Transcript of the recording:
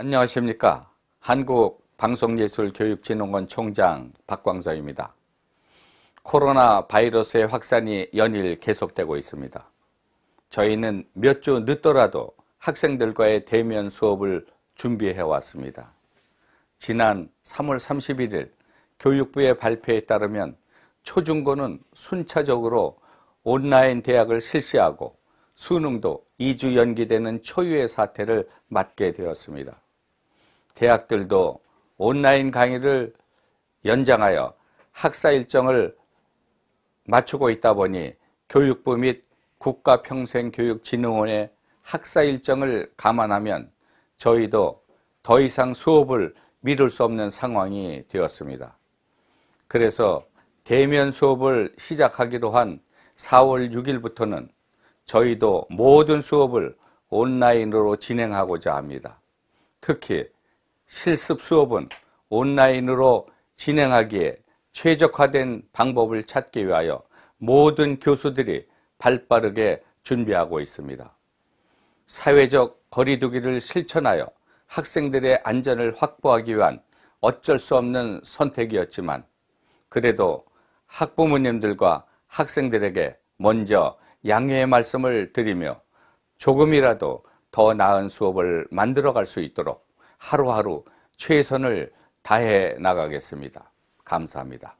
안녕하십니까. 한국방송예술교육진흥원 총장 박광서입니다. 코로나 바이러스의 확산이 연일 계속되고 있습니다. 저희는 몇 주 늦더라도 학생들과의 대면 수업을 준비해 왔습니다. 지난 3월 31일 교육부의 발표에 따르면 초중고는 순차적으로 온라인 대학을 실시하고 수능도 2주 연기되는 초유의 사태를 맞게 되었습니다. 대학들도 온라인 강의를 연장하여 학사 일정을 맞추고 있다 보니 교육부 및 국가평생교육진흥원의 학사 일정을 감안하면 저희도 더 이상 수업을 미룰 수 없는 상황이 되었습니다. 그래서 대면 수업을 시작하기로 한 4월 6일부터는 저희도 모든 수업을 온라인으로 진행하고자 합니다. 특히 실습 수업은 온라인으로 진행하기에 최적화된 방법을 찾기 위하여 모든 교수들이 발빠르게 준비하고 있습니다. 사회적 거리두기를 실천하여 학생들의 안전을 확보하기 위한 어쩔 수 없는 선택이었지만 그래도 학부모님들과 학생들에게 먼저 양해의 말씀을 드리며 조금이라도 더 나은 수업을 만들어 갈 수 있도록 하루하루 최선을 다해 나가겠습니다. 감사합니다.